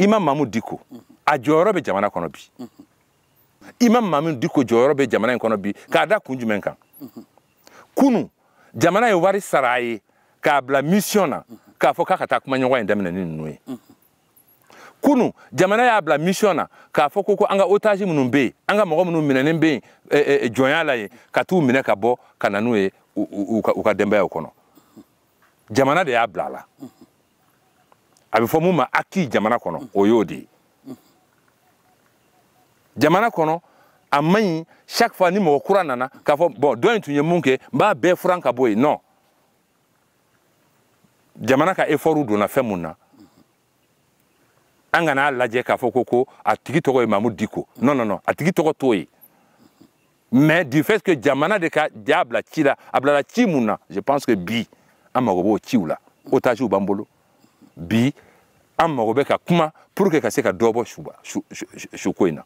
Imam Mamu Diko a jɔyɔrɔ be jamana kɔnɔ bi Imam Mamu Diko jɔyɔrɔ be jamana in kɔnɔ bi k'a da kun jumɛn kan kunu jamana ye wari sara a ye k'a bila mission na k'a fɔ k'a ka taa kumaɲɔgɔn in daminɛ ni ninnu ye kunu jamana y'a bila mission na k'a fɔ ko ko an ka otage minnu bɛ yen an ka mɔgɔ minnu minɛnen bɛ yen eh, jɔnya la yen ka t'u minɛ ka bɔ ka na n'u ye u ka denbayaw kɔnɔ jamana de y'a bila a la a bɛ fɔ mun ma aki jamana kɔnɔ mm. o y'o de ye mm. jamana kɔnɔ a man ɲi chaque fois ni mɔgɔ kura nana k'a fɔ bɔn dɔ in tun ye mun kɛ n b'a bɛɛ furan ka bɔ yen non jamana ka effort donna fɛn mun na an kana lajɛ k'a fɔ ko ko a tigi tɔgɔ ye mamu diko non non non a tigi tɔgɔ t'o ye mais du fait que jamana de ka ja bila ci la a bilala ci mun na je pense que bi an mago b'o ciw la mm. otagew b'an bolo. bi an mago bɛ ka kuma pour que ka se ka dɔ bɔ suko in na